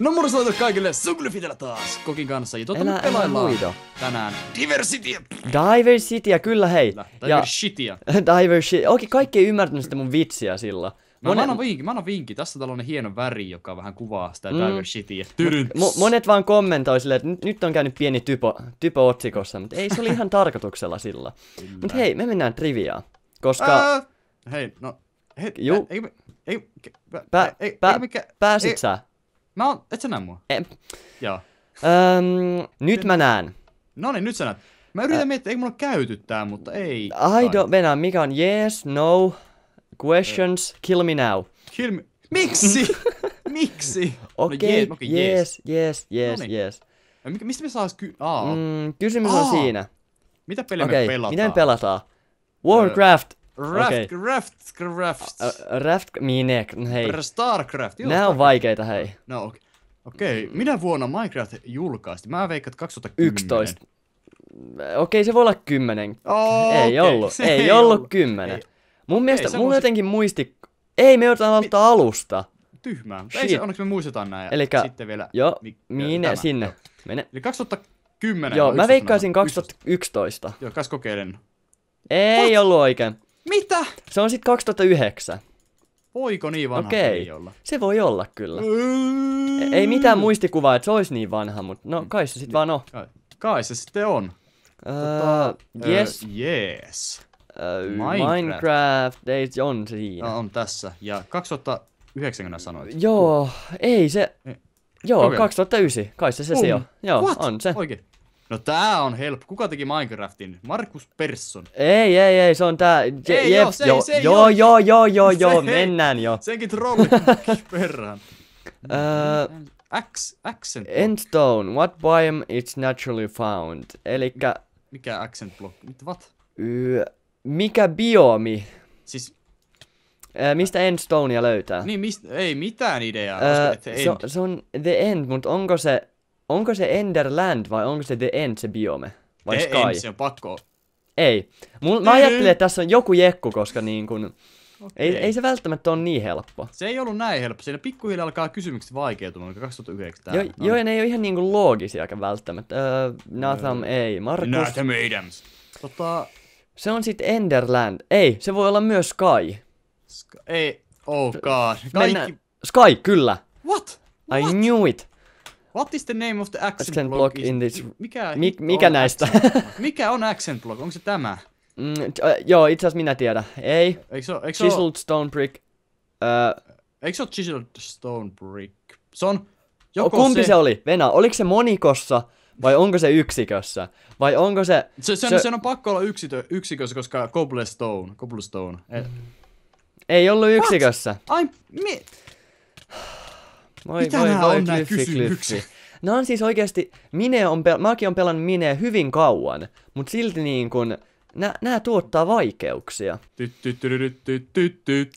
No mursaita kaikille, Suglyfitellä taas, Kokin kanssa. Ja totta älä, nyt pelaillaan tänään. Diversity. Diversityä, kyllä hei. Kyllä, diversityä. Diversity. Okei, kaikki ei ymmärtänyt sitä mun vitsiä sillä. Monet... Mä, annan vinkki, mä annan vinkki, Tässä on tällainen hieno väri, joka vähän kuvaa sitä mm. diversityä. Mo- monet vaan kommentoi silleen, että nyt on käynyt pieni typo, typo otsikossa, mutta ei se oli ihan tarkoituksella sillä. Mutta hei, me mennään triviaan, koska... Ää, hei, no... Hei, Juu. Ei, ei, ei, ei, ei, ei, ei, ei, ei, ei, Mä oon, et sä näe mua? Ei. Joo. Öm, nyt mä näen. No niin, nyt sä näet. Mä yritän Ä- miettiä, eikö mulla käyty tää, mutta ei. I don't, Venä, mikä on yes, no, questions, Ä- kill me now. Kill me. Miksi? Miksi? No okei, okay, no, yes, okay, yes, yes, yes, Noniin. yes. Ja mikä, mistä me saas ky... Aa. Mm, kysymys Aa. on siinä. Mitä peliä okay, me pelataan? miten pelataan? Warcraft, Raft, okay. raft, crafts. Raft, minek, hei. Starcraft, joo. Nää on vaikeita, hei. No okei. Okay. Okei, Okay. Mm. Minä vuonna Minecraft julkaistiin? Mä veikkaan 2010. 11. Okei, okay, se voi olla 10. Oh, ei okay. ollut, se ei, ei ollut, ollut 10. Ei. Mun mielestä, mulla se... jotenkin muisti... Ei, me joudutaan aloittaa alusta. Tyhmää. Shit. Ei se, onneksi me muistetaan näin. Elikkä, sitten vielä... Joo, mi, minne, sinne. Joo. Mene. Eli 2010. Joo, mä veikkaisin 2011. 11. Joo, kas kokeilen. Ei What? ollut oikein. Mitä? Se on sitten 2009. Voiko niin vanha Okei. olla? Se voi olla kyllä. Mm. Ei mitään muistikuvaa, että se olisi niin vanha, mutta no kai se sitten vaan on. Kai, se sitten on. Uh, tota, yes. Uh, yes. Uh, Minecraft. Minecraft, ei se on siinä. No, on tässä. Ja 2090 sanoit. Joo, ei se... Ei. Joo, okay. 2009. Kai se se, se on. Joo, What? on se. Oikein. No tää on helppo. Kuka teki Minecraftin? Markus Persson. Ei, ei, ei, se on tää. Je, ei, jep, joo, se, jo, se, jo, joo, joo, joo, joo, joo, mennään jo. Senkin trolli perään. Äh, X, accent block. Endstone, what biome it's naturally found? Elikkä... Mikä accent block? Mitä, what? mikä biomi? Siis Äh, mistä Endstonea löytää? Niin, mistä, ei mitään ideaa. Äh, koska, se, end. se on The End, mutta onko se onko se Enderland vai onko se The End se biome? Vai The Sky? End, se on pakko. Ei. Mul, mä ajattelin, että tässä on joku jekku, koska niin kun, okay. ei, ei, se välttämättä ole niin helppo. Se ei ollut näin helppo. Siinä pikkuhiljaa alkaa kysymykset vaikeutumaan, 2009 täällä. Jo, no. Joo, ne ei ole ihan niin kuin loogisiakaan välttämättä. Öö, Nathan öö. ei. Markus. Nathan Adams. Tota... Se on sitten Enderland. Ei, se voi olla myös Sky. Sky. Ei, oh god. Kaikki... Mennään. Sky, kyllä. What? What? I knew it. What is the name of the accent, accent block, block in this... Mikä, Mik, mikä on näistä? Accent mikä on accent block? Onko se tämä? Mm, uh, joo, itse asiassa minä tiedän. Ei. Eikö se, eikö ole... stone brick. Uh, eikö se ole chiseled stone brick? Se on joko Kumpi se... se oli? Venä, oliko se monikossa vai onko se yksikössä? Vai onko se... Se, sen, se... sen on pakko olla yksitö, yksikössä, koska cobblestone. cobblestone. Mm. Ei ollut yksikössä. What? I'm... Mi... Voi, Mitä voi, voi, on nämä klyffi, klyffi. No on siis oikeasti, Mine on, pel- mäkin on pelannut Mineä hyvin kauan, mutta silti niin kuin, nämä tuottaa vaikeuksia.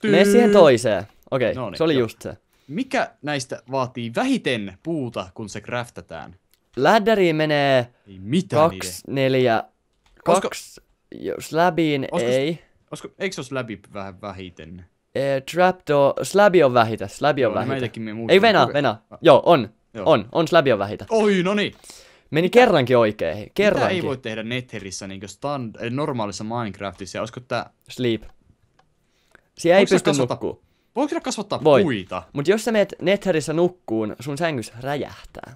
Mene siihen toiseen. Okei, okay, no niin, se oli jo. just se. Mikä näistä vaatii vähiten puuta, kun se craftataan? Ladderi menee mitään kaksi, niiden. neljä, kaksi, jos läbiin olisiko, ei. Olisiko, eikö se olisi läbi vähän vähiten? Eh, trapdoor, slabi on vähitä, slabi on no vähitä. Ei Vena, venä. Vena. Joo, on. Joo. On, on slabi on vähitä. Oi, no niin. Meni Mitä? kerrankin oikein, kerrankin. Mitä ei voi tehdä Netherissä niinku stand, eli eh, normaalissa Minecraftissa, olisiko tää... Sleep. Siellä ei pysty nukkuu. Voiko sinä kasvattaa voi. puita? Mut jos sä meet Netherissä nukkuun, sun sängys räjähtää.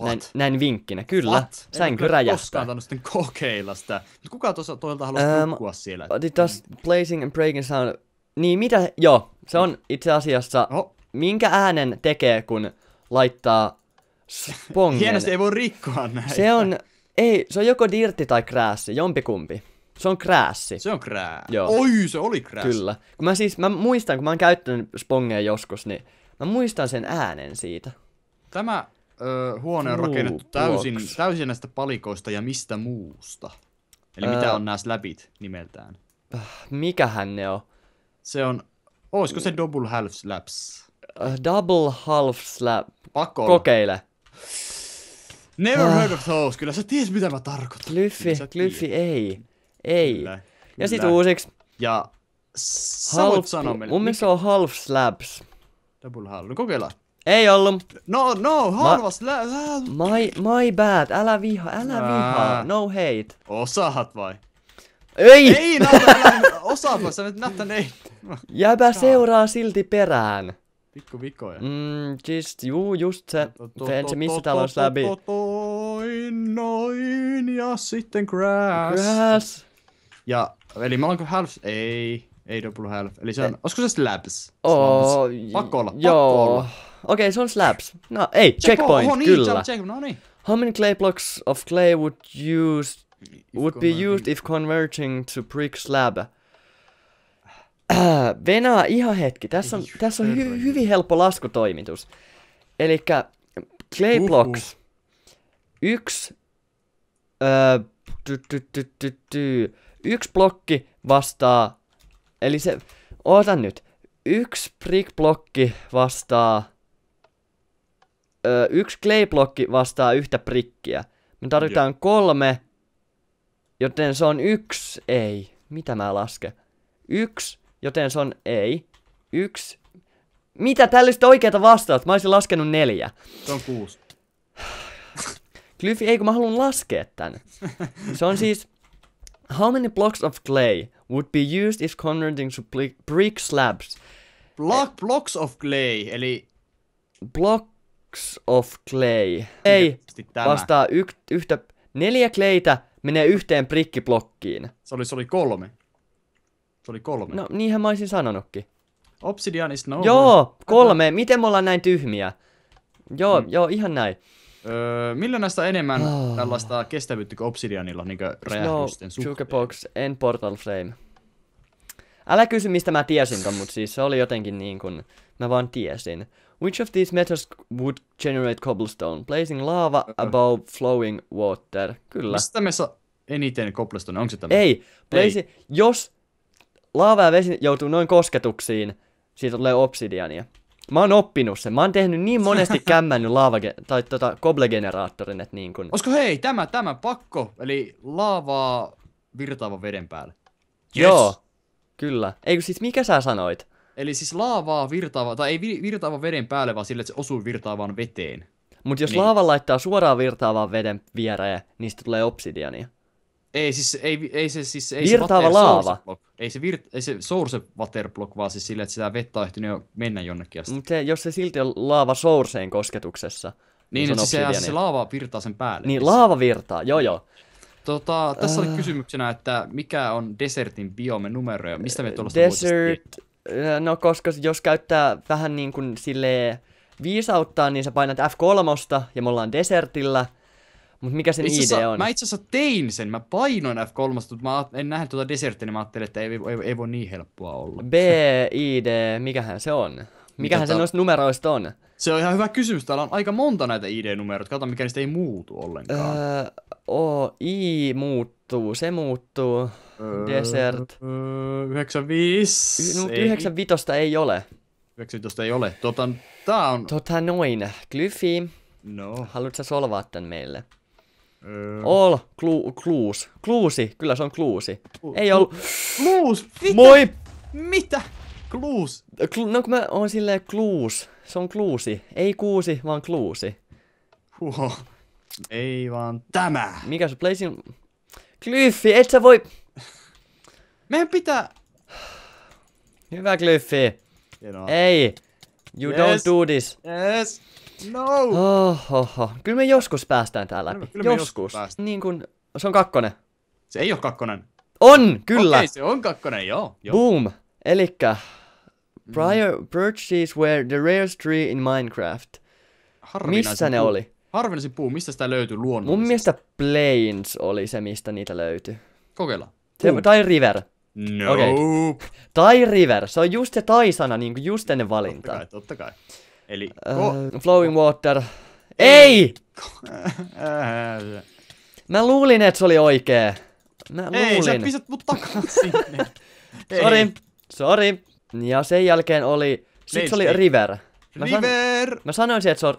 What? Näin, näin vinkkinä, kyllä. What? Sänky en räjähtää. koskaan tainnut sitten kokeilla sitä. Mut kuka tuossa toilta haluaa um, nukkua siellä? does placing mm. and breaking sound niin mitä, joo, se on itse asiassa, no. minkä äänen tekee, kun laittaa spongen. Hienosti ei voi rikkoa näitä. Se on, ei, se on joko dirti tai krässi, jompikumpi. Se on krässi. Se on krää. Joo. Oi, se oli krässi. Kyllä. Kun mä siis, mä muistan, kun mä oon käyttänyt spongeja joskus, niin mä muistan sen äänen siitä. Tämä ö, huone on rakennettu täysin, täysin näistä palikoista ja mistä muusta. Eli öö, mitä on nämä läpit nimeltään? Mikähän ne on? Se on, olisiko se double half slaps? Eh, double half slap. Pakko Kokeile. Never ah. heard of those. Kyllä sä ties mitä mä tarkoitan. Glyffi, glyffi, ei. Ei. Kyllä, kyllä. Ja sit uusiksi. Ja sä voit sanoa meille. Mun mielestä on half slaps. Double half. No kokeillaan. Ei ollut. No, no, halvas lä- My, my bad, älä viha, älä viha, no hate. Osaat vai? Ei! Ei, Nathan, osaapa sä nyt, Nathan ei. Jääpä seuraa silti perään. Pikku vikoja. Mm, just, juu, just se. Sen se missä talous läpi. Toin, noin, ja sitten grass. Grass. Ja, eli mä olenko half, ei, ei double half. Eli se on, olisiko se slabs. Oo. Pakko olla, pakko olla. Okei, okay, se on slabs. No ei, checkpoint, niin, kyllä. No niin. How many clay blocks of clay would use would be used if converging to brick slab. Venää ihan hetki. Tässä on, tässä on hy, hyvin helppo laskutoimitus. Eli clay blocks. Yksi, öö, yksi blokki vastaa, eli se, ota nyt, yksi brick blokki vastaa, öö, yksi clay blokki vastaa yhtä prikkiä. Me tarvitaan yeah. kolme Joten se on yksi ei. Mitä mä lasken? Yksi, joten se on ei. Yksi. Mitä tällaista oikeata vastausta? Mä olisin laskenut neljä. Se on kuusi. Glyphi, ei kun mä haluan laskea tän. Se on siis... How many blocks of clay would be used if converting to brick slabs? Block, blocks of clay, eli... Blocks of clay. Ei vastaa y- yhtä... Neljä kleitä menee yhteen prikkiblokkiin. Se oli, se oli kolme. Se oli kolme. No niinhän mä olisin sanonutkin. Obsidian is no. Joo, kolme. Miten me ollaan näin tyhmiä? Joo, mm. joo, ihan näin. Öö, millä näistä enemmän oh. tällaista kestävyyttä kuin obsidianilla niin räjähdysten no, suhteen? Jukebox and portal frame. Älä kysy, mistä mä tiesin, mutta siis se oli jotenkin niin kuin, mä vaan tiesin. Which of these methods would generate cobblestone? Placing lava äh. above flowing water. Kyllä. Mistä me saa eniten cobblestone? Onko se tämä? Ei. Placing, Ei. Jos laava ja vesi joutuu noin kosketuksiin, siitä tulee obsidiania. Mä oon oppinut sen. Mä oon tehnyt niin monesti kämmännyt laava tai tota koblegeneraattorin, että niin kun... Olisiko hei, tämä, tämä, pakko. Eli laavaa virtaava veden päälle. Yes. Joo, kyllä. Eikö siis mikä sä sanoit? Eli siis laavaa virtaava, tai ei virtaava veden päälle, vaan sille, että se osuu virtaavaan veteen. Mutta jos niin. laava laittaa suoraan virtaavaan veden viereen, niin sitten tulee obsidiania. Ei siis, ei, ei se siis... Ei Virtaava se laava. Block, ei se, vir, ei se source water block, vaan siis sille, että sitä vettä on ehtinyt jo mennä jonnekin asti. Mutta jos se silti on laava sourceen kosketuksessa. Niin, niin se, se, se, laava virtaa sen päälle. Niin, laava virtaa, joo joo. Tota, tässä uh... kysymyksenä, että mikä on desertin biome numero ja mistä me tuolla Desert No koska jos käyttää vähän niin kuin silleen viisauttaa, niin sä painat F3 ja me ollaan desertillä. Mutta mikä sen itse idea on? Mä itse asiassa tein sen, mä painoin F3, mutta mä en nähnyt tuota deserttiä, niin mä ajattelin, että ei, ei, ei voi niin helppoa olla. B, I, D, mikähän se on? Mikähän Mitä se ta... noista numeroista on? Se on ihan hyvä kysymys. Täällä on aika monta näitä ID-numeroita. Katsotaan, mikä niistä ei muutu ollenkaan. Öö, o, I muuttuu, se muuttuu. Öö, Desert. Öö, 95. Y- no, 95 ei ole. 95 ei ole. Tota, tää on... Tota noin. Glyfi. No. Haluatko solvaa tän meille? Öö. All clu- clues. Kluusi, kyllä se on kluusi. Clu- ei ole. Clues? Mitä? Moi! Mitä? Clues? Clu- no kun mä oon silleen clues se on kluusi. Ei kuusi, vaan kluusi. Huho. Ei vaan tämä. Mikä se Blazing... Glyffi, et sä voi... Meidän pitää... Hyvä Glyffi. Hienoa. Ei. You yes. don't do this. Yes. No. oh. Kyllä me joskus päästään tää läpi. Kyllä, kyllä joskus. joskus Niin kun... Se on kakkonen. Se ei ole kakkonen. On, kyllä. Okei, okay, se on kakkonen, joo. joo. Boom. Elikkä Mm. Prior birch trees were the rarest tree in Minecraft. Harvinaisin missä ne oli? Harvinaisin puu, mistä sitä löytyi luonnollisesti? Mun mielestä Plains oli se, mistä niitä löytyi. Kokeillaan. Se, tai River. No. Okay. Tai River, se on just se tai-sana, niin kuin just ennen valintaa. Totta kai, totta kai. Eli... Uh, oh. Flowing water. Ei! Mä luulin, että se oli oikee. Mä Ei, luulin. sä pistät mut takaa sinne. Sori, sori. Ja sen jälkeen oli... Sit se oli River. Mä River! Sanoin, Mä sanoisin, että se on...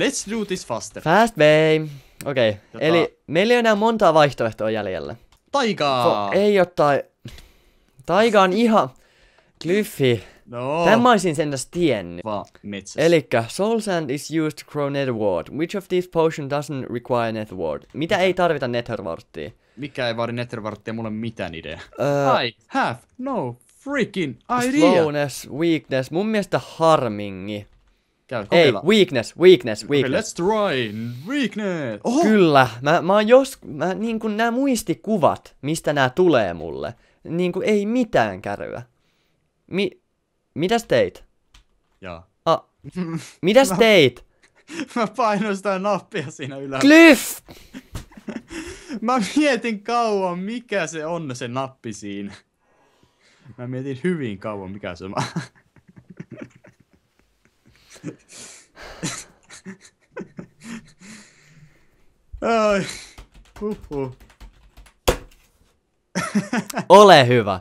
Let's do this faster. Fast way. Okei, okay. Jota... eli meillä ei ole enää montaa vaihtoehtoa jäljellä. Taikaa! So, ei tai... Taiga on ihan... Glyffi. No. Tämän mä olisin sen tässä tiennyt. Va, metsässä. Elikkä, soul sand is used to grow netherward. Which of these potion doesn't require netherward? Mitä, Mitä? ei tarvita netherwardia? Mikä ei vaadi netherwardia, mulla ei mitään idea. Uh, I have no freaking idea. Slowness, weakness, mun mielestä harmingi. Ei, weakness, weakness, weakness. Okay, let's try, weakness. Oho. Kyllä, mä, mä oon jos, mä, niin kuin nämä muistikuvat, mistä nämä tulee mulle, niin kuin ei mitään käryä. Mi, mitäs teit? Jaa. Ah, mitäs teit? mä painoin sitä nappia siinä ylä. Cliff! mä mietin kauan, mikä se on se nappi siinä. Mä mietin hyvin kauan, mikä se on. Ai, huhhuh. Ole hyvä.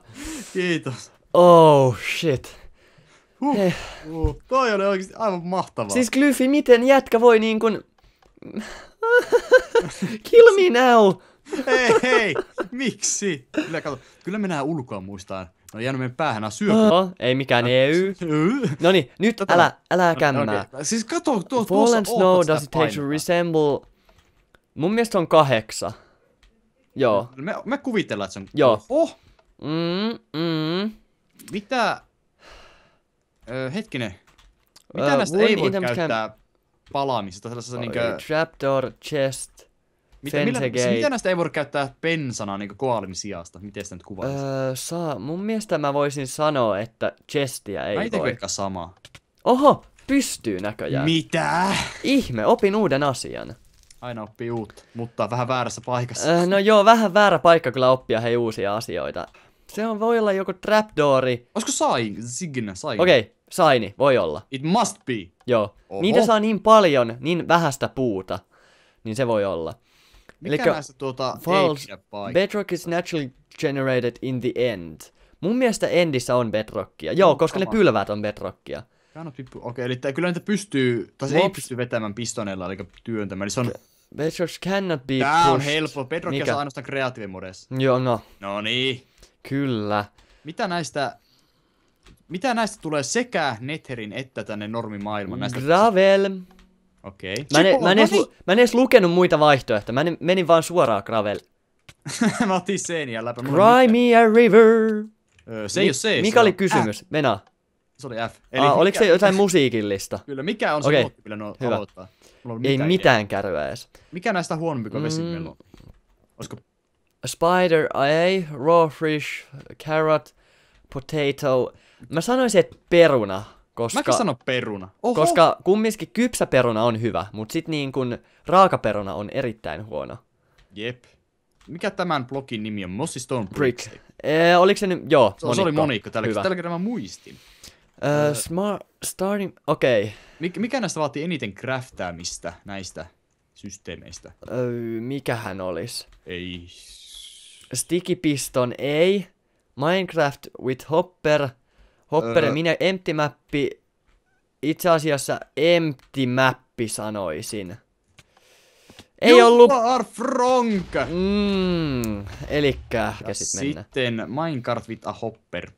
Kiitos. Oh shit. Huh, eh. huh. Toi oli oikeasti aivan mahtavaa. Siis Glyfi, miten jätkä voi niin kuin... Kill me now! hei, hei! Miksi? Kyllä, kato, kyllä me nää ulkoa muistaan. No jäänyt meidän päähän, nää syö. Oh, ei mikään no. EU. no niin, nyt älä, älä, no, kämmää. Okay. Siis kato, tuo, Fallen Snow does it take to resemble... Mun mielestä on kahdeksa. Joo. Me, me kuvitellaan, että se on... Joo. Oh! Mm, mm. Mitä... Ö, hetkinen. Mitä uh, näistä ei voi käyttää can... palaamista? sellaisessa oh, niinkö... Trapdoor, chest... Mitä, millä, mitä näistä ei voida käyttää pensana niin sijasta? Miten sitä nyt kuvaisi? Öö, saa, mun mielestä mä voisin sanoa, että chestiä ei mä voi. Mä sama? Oho, pystyy näköjään. Mitä? Ihme, opin uuden asian. Aina oppii uutta, mutta vähän väärässä paikassa. Öö, no joo, vähän väärä paikka kyllä oppia hei uusia asioita. Se on, voi olla joku trapdoori. Olisiko sain, signe, sain? Okei, okay, saini, voi olla. It must be. Joo. Oho. Niitä saa niin paljon, niin vähästä puuta. Niin se voi olla. Mikä näistä tuota false, Bedrock is naturally generated in the end. Mun mielestä endissä on bedrockia. Joo, no, koska kama. ne pylväät on bedrockia. Okei, okay, eli tää, kyllä niitä pystyy, tai se ei pysty vetämään pistoneella, eli työntämään. Eli se on Bedrock cannot be Tää pushed. on helppo. Bedrockia saa ainoastaan kreatiivimuodeissa. Joo, no. No niin. Kyllä. Mitä näistä... Mitä näistä tulee sekä Netherin että tänne normimaailman? Näistä... Gravel. Okei. Okay. Mä, en, e- mä, en edes, mä en edes lukenut muita vaihtoehtoja. Mä en, menin vaan suoraan gravel. mä otin sen ja Cry me a river. Öö, se ei Mi- ole se. Mikä se oli kysymys? Äh. Mena. Se oli F. Eli Aa, mikä... oliko se jotain musiikillista? Kyllä, mikä on se okay. millä Hyvä. aloittaa? ei mitään, mitään kärryä edes. Mikä näistä huonompi kuin mm. vesi meillä on? Olisiko... Spider A, raw fish, carrot, potato. Mä sanoisin, että peruna. Koska, Mäkin sano peruna. Oho. Koska kumminkin kypsä peruna on hyvä, mutta sitten niin kun raaka peruna on erittäin huono. Jep. Mikä tämän blogin nimi on? Mossy Stone Brick. Brick. Eh, oliko se nyt? Joo, monikko. Se oli monikko. Tällä, hyvä. tällä kertaa mä muistin. uh, smart starting, okei. Okay. Mik, mikä näistä vaatii eniten kräftäämistä näistä systeemeistä? Uh, öö, mikähän olisi? Ei. Sticky piston ei. Minecraft with hopper. Hoppere, öö. minä empty mappi, itse asiassa empty mappi sanoisin. Ei you ollut... are frank! Mm, elikkä, ja käsit mennä. sitten Minecraft with a hopper.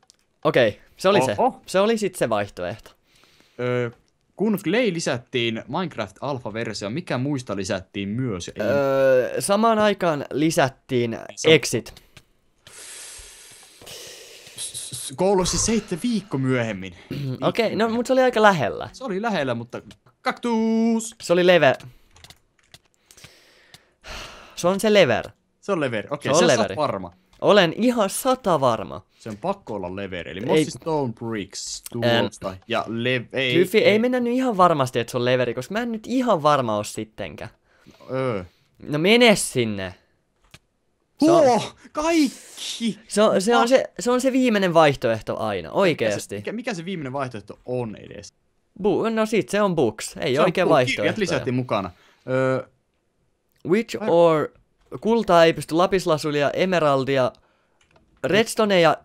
Okei, okay, se oli Oho. se. Se oli sitten se vaihtoehto. Öö, kun Clay lisättiin Minecraft Alpha-versio, mikä muista lisättiin myös? Öö, samaan aikaan lisättiin niin Exit koulussa siis seitsemän viikko myöhemmin. Mm, okei, okay, no mutta se oli aika lähellä. Se oli lähellä, mutta kaktuus! Se oli lever. Se on se lever. Se on lever, okei, okay, se on leveri. varma. Olen ihan sata varma. Se on pakko olla lever, eli Mossy Stone Bricks tuosta ja lev... Ei, ei, ei mennä nyt ihan varmasti, että se on leveri, koska mä en nyt ihan varma ole sittenkään. Öö. No mene sinne. Huo! Kaikki! Se on, se, on se, se on se viimeinen vaihtoehto aina, oikeasti. Mikä se, mikä, mikä se viimeinen vaihtoehto on edes? Bu- no sit se on books, ei se oikein vaihtoehto. Kirjat lisättiin mukana. Ö... Which I... or... Kultaa ei pysty, lapislasulia, emeraldia, redstone ja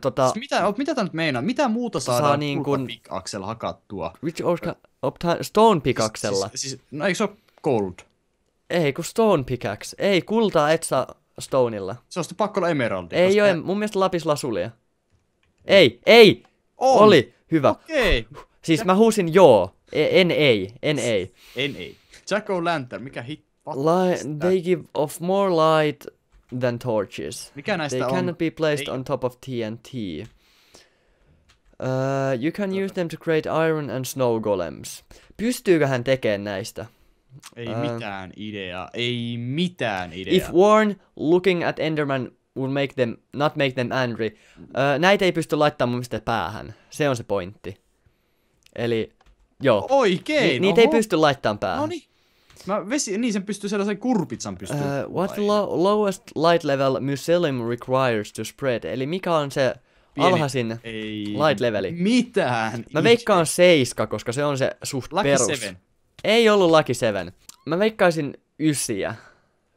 tota... Siis mitä, mitä tää nyt meinaa? Mitä muuta saadaan saa niin kun... pikaksella hakattua? Which or... opta Stone pikaksella. Siis-, siis, siis, no eikö se ole gold? Ei, kun stone pickaxe. Ei, kultaa et saa Stoneilla. Se on pakko olla emeraldi. Ei koska... ole, mun mielestä Lasulia. Ei, ei! On. Oli, hyvä. Okei. Okay. Siis mä huusin joo, e, en ei, en ei. En ei. Jack O'Lantern, mikä hit? Li they give off more light than torches. Mikä näistä they on? cannot be placed ei. on top of TNT. Uh, you can use them to create iron and snow golems. Pystyykö hän tekemään näistä? Ei uh, mitään ideaa. Ei mitään ideaa. If Warren looking at Enderman would make them, not make them angry. Uh, näitä ei pysty laittamaan mun mielestä päähän. Se on se pointti. Eli, joo. Oikein! Ni- niitä oho. ei pysty laittamaan päähän. No niin. Mä vesi, niin sen pystyy sellaisen kurpitsan pystyy. Uh, what lo- lowest light level mycelium requires to spread? Eli mikä on se Pieni, alhaisin ei light leveli? Mitään. Mä veikkaan seiska, koska se on se suht Lucky perus. Seven. Ei ollut Lucky Seven. Mä veikkaisin ysiä.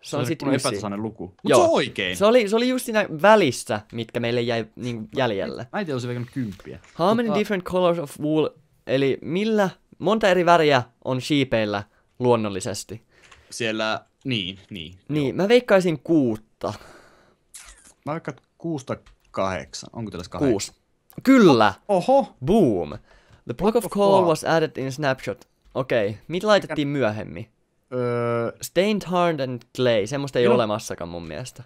Se, se on sitten epätasainen luku. Mutta se on oikein. Se oli, se oli just siinä välissä, mitkä meille jäi niin, jäljelle. Äiti olisi veikannut kymppiä. How Mutta... many tota- different colors of wool, eli millä, monta eri väriä on siipeillä luonnollisesti? Siellä, niin, niin. Niin, joo. mä veikkaisin kuutta. Mä veikkaan kuusta kahdeksan. Onko teillä kahdeksan? Kuusi. Kyllä! Oho! Boom! The block of coal was added in snapshot. Okei, okay. mitä laitettiin myöhemmin? Öö... Stained Hard and Clay, semmoista ei no. ole olemassakaan mun mielestä.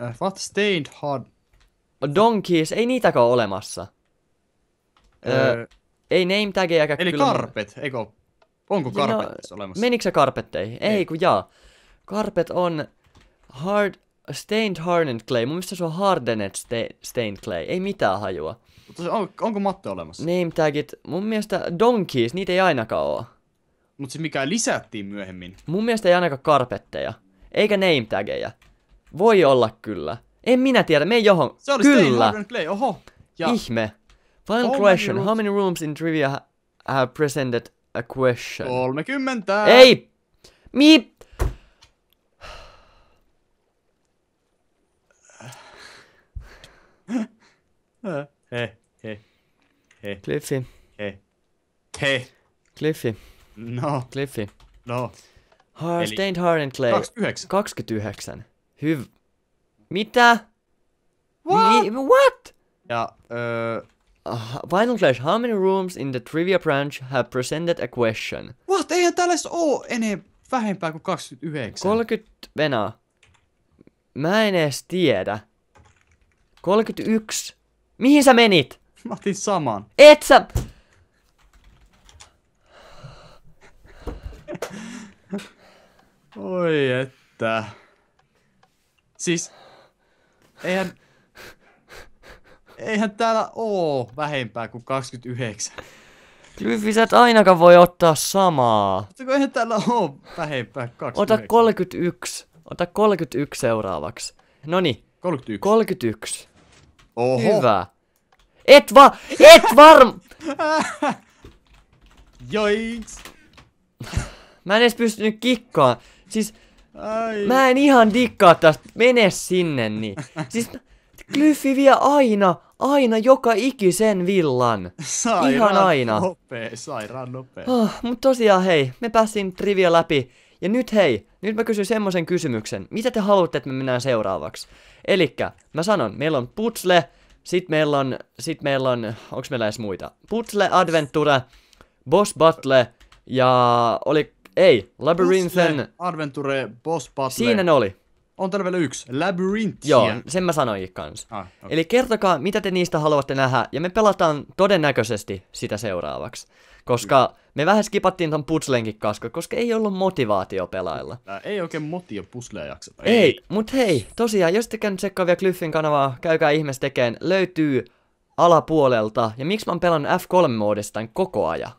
Uh, what Stained Hard? Oh, donkeys, ei niitäkään ole olemassa. Öö... öö... Ei name tageja Eli kyllä karpet, mun... eikö? Onko karpet no, olemassa? Menikö se karpetteihin? Ei, ei kun jaa. Karpet on hard, stained hardened clay. Mun mielestä se on hardened sta- stained clay. Ei mitään hajua. Mutta on, onko Matte olemassa? Name tagit, mun mielestä donkeys, niitä ei ainakaan oo. Mut se mikä lisättiin myöhemmin. Mun mielestä ei ainakaan karpetteja. Eikä name tagejä. Voi olla kyllä. En minä tiedä, me ei johon. Se oli kyllä. Clay, oho. Ja. Ihme. Final How question, many how many rooms in trivia have presented a question? 30. Ei! Mi... Cliffy. Hei. Hei. Cliffy. No. Cliffy. No. Har, Eli... Stained Hard and Clay. 29. 29. Hyv... Mitä? What? Ni- what? Ja, öö... Uh... Uh, Vinyl Clash, how many rooms in the trivia branch have presented a question? What? Eihän tällaista oo enää vähempää kuin 29. 30... Venä. Mä en edes tiedä. 31. Mihin sä menit? Mä otin saman. Et sä... Oi että. Siis, eihän, eihän täällä oo vähempää kuin 29. et ainakaan voi ottaa samaa. Mutta kun eihän täällä oo vähempää 29. Ota 31. Ota 31 seuraavaksi. Noni. 31. 31. Oho. Hyvä. Et va... Et varm... Joiks! Mä en edes pystynyt kikkaa. Siis... Ai. Mä en ihan dikkaa tästä. Mene sinne niin. Siis... Glyffi vie aina, aina joka ikisen villan. Sairaan ihan aina. Nopee, sairaan nopee. Oh, mut tosiaan hei, me pääsin trivia läpi. Ja nyt hei, nyt mä kysyn semmoisen kysymyksen. Mitä te haluatte, että me mennään seuraavaksi? Elikkä, mä sanon, meillä on putsle, sitten meillä on, sit meillä on, onks meillä edes muita? putle Adventure, Boss Battle ja oli, ei, Labyrinthen, Putle Adventure, Boss Battle. Siinä ne oli. On täällä vielä yksi. Labyrinth. Joo, sen mä sanoin kans. Ah, okay. Eli kertokaa, mitä te niistä haluatte nähdä, ja me pelataan todennäköisesti sitä seuraavaksi. Koska me vähän skipattiin ton putslenkin kasko, koska ei ollut motivaatio pelailla. Tää ei oikein motio pusleja jakseta. Ei, ei mut hei, tosiaan, jos te käynyt tsekkaa vielä Glyffin kanavaa, käykää ihmeessä tekeen, löytyy alapuolelta. Ja miksi mä oon pelannut F3-moodista koko ajan?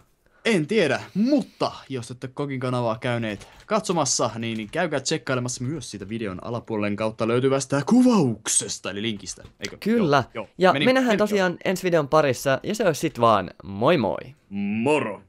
En tiedä, mutta jos ette Kokin kanavaa käyneet katsomassa, niin, niin käykää tsekkailemassa myös siitä videon alapuolen kautta löytyvästä kuvauksesta, eli linkistä, eikö? Kyllä, joo, joo. ja me mennään tosiaan joo. ensi videon parissa, ja se olisi sit vaan moi moi! Moro!